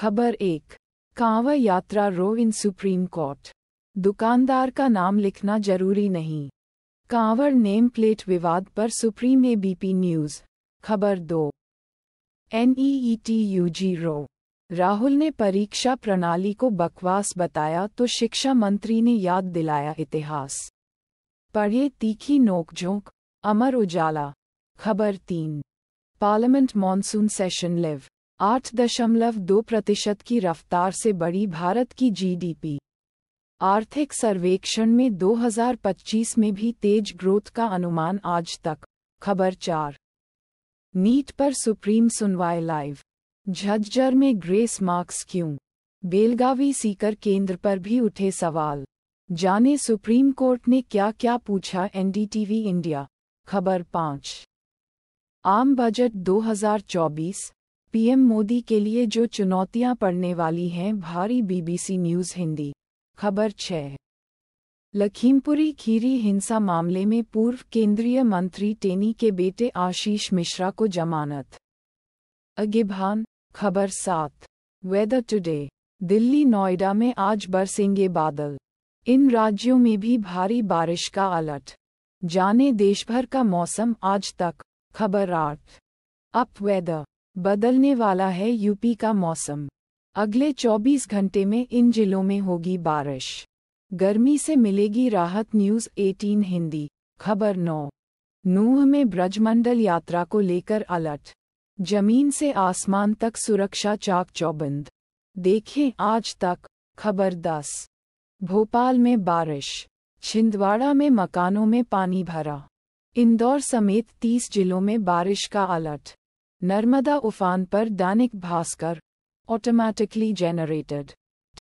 खबर एक कांवा यात्रा रो इन सुप्रीम कोर्ट दुकानदार का नाम लिखना जरूरी नहीं कांवड़ नेम प्लेट विवाद पर सुप्रीम एबीपी न्यूज खबर दो यूजी e e रो राहुल ने परीक्षा प्रणाली को बकवास बताया तो शिक्षा मंत्री ने याद दिलाया इतिहास पढ़े तीखी नोकझोंक अमर उजाला खबर तीन पार्लियामेंट मॉनसून सेशन लिव आठ दशमलव दो प्रतिशत की रफ्तार से बढ़ी भारत की जीडीपी आर्थिक सर्वेक्षण में 2025 में भी तेज ग्रोथ का अनुमान आज तक खबर चार नीट पर सुप्रीम सुनवाई लाइव झज्जर में ग्रेस मार्क्स क्यों बेलगावी सीकर केंद्र पर भी उठे सवाल जाने सुप्रीम कोर्ट ने क्या क्या पूछा एनडीटीवी इंडिया खबर पाँच आम बजट 2024 पीएम मोदी के लिए जो चुनौतियां पड़ने वाली हैं भारी बीबीसी न्यूज हिंदी खबर छह लखीमपुरी खीरी हिंसा मामले में पूर्व केंद्रीय मंत्री टेनी के बेटे आशीष मिश्रा को जमानत अगिभान खबर सात वेदर टुडे दिल्ली नोएडा में आज बरसेंगे बादल इन राज्यों में भी भारी बारिश का अलर्ट जाने देशभर का मौसम आज तक खबर आठ अप वेदर बदलने वाला है यूपी का मौसम अगले 24 घंटे में इन जिलों में होगी बारिश गर्मी से मिलेगी राहत न्यूज़ 18 हिंदी खबर नौ नूह में ब्रजमंडल यात्रा को लेकर अलर्ट जमीन से आसमान तक सुरक्षा चाक चौबंद देखें आज तक खबर दस भोपाल में बारिश छिंदवाड़ा में मकानों में पानी भरा इंदौर समेत तीस जिलों में बारिश का अलर्ट नर्मदा उफान पर दैनिक भास्कर ऑटोमैटिकली जेनरेटेड